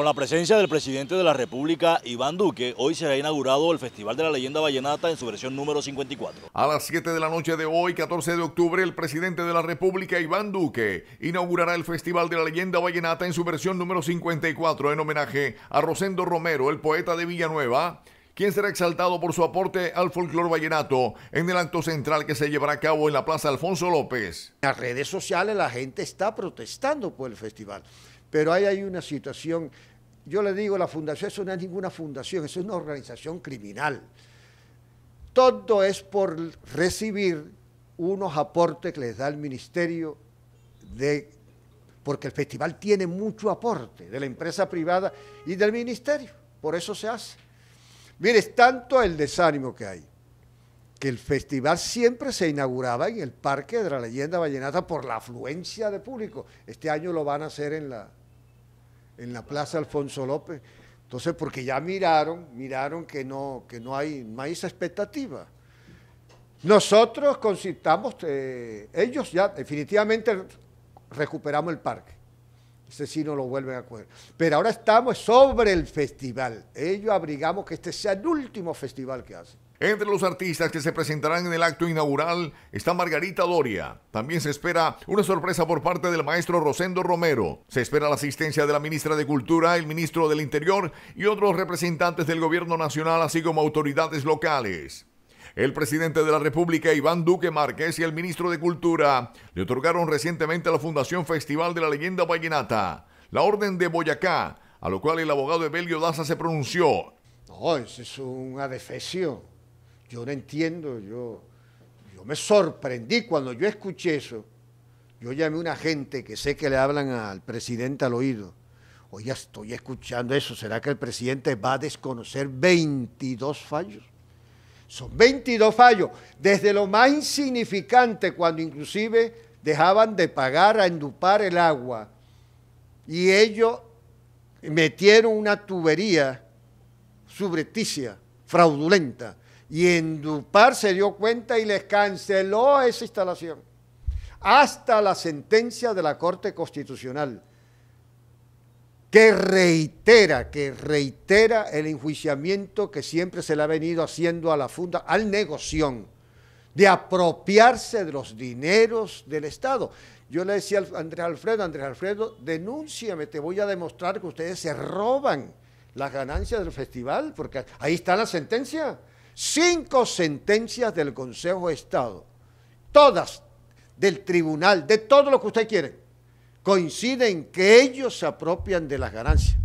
Con la presencia del presidente de la República, Iván Duque, hoy será inaugurado el Festival de la Leyenda Vallenata en su versión número 54. A las 7 de la noche de hoy, 14 de octubre, el presidente de la República, Iván Duque, inaugurará el Festival de la Leyenda Vallenata en su versión número 54 en homenaje a Rosendo Romero, el poeta de Villanueva Quién será exaltado por su aporte al folclor vallenato en el acto central que se llevará a cabo en la Plaza Alfonso López. En las redes sociales la gente está protestando por el festival, pero ahí hay una situación, yo le digo, la fundación, eso no es ninguna fundación, eso es una organización criminal. Todo es por recibir unos aportes que les da el Ministerio de porque el festival tiene mucho aporte de la empresa privada y del ministerio, por eso se hace. Mire, es tanto el desánimo que hay que el festival siempre se inauguraba en el Parque de la Leyenda Vallenata por la afluencia de público. Este año lo van a hacer en la, en la Plaza Alfonso López. Entonces, porque ya miraron, miraron que no, que no, hay, más expectativa. Nosotros consultamos, eh, ellos ya definitivamente recuperamos el parque ese sí no lo vuelven a coger. Pero ahora estamos sobre el festival. Ellos abrigamos que este sea el último festival que hace. Entre los artistas que se presentarán en el acto inaugural está Margarita Doria. También se espera una sorpresa por parte del maestro Rosendo Romero. Se espera la asistencia de la ministra de Cultura, el ministro del Interior y otros representantes del gobierno nacional, así como autoridades locales. El presidente de la República, Iván Duque Márquez, y el ministro de Cultura le otorgaron recientemente a la Fundación Festival de la Leyenda Vallenata la Orden de Boyacá, a lo cual el abogado Evelio Daza se pronunció. No, eso es un adefesio. Yo no entiendo, yo, yo me sorprendí cuando yo escuché eso. Yo llamé a una gente que sé que le hablan al presidente al oído. Oye, estoy escuchando eso. ¿Será que el presidente va a desconocer 22 fallos? Son 22 fallos, desde lo más insignificante, cuando inclusive dejaban de pagar a endupar el agua, y ellos metieron una tubería subrepticia, fraudulenta, y Endupar se dio cuenta y les canceló esa instalación, hasta la sentencia de la Corte Constitucional que reitera, que reitera el enjuiciamiento que siempre se le ha venido haciendo a la funda, al negoción, de apropiarse de los dineros del Estado. Yo le decía a Andrés Alfredo, Andrés Alfredo, denúnciame, te voy a demostrar que ustedes se roban las ganancias del festival, porque ahí está la sentencia. Cinco sentencias del Consejo de Estado, todas del tribunal, de todo lo que usted quiere Coinciden que ellos se apropian de las ganancias.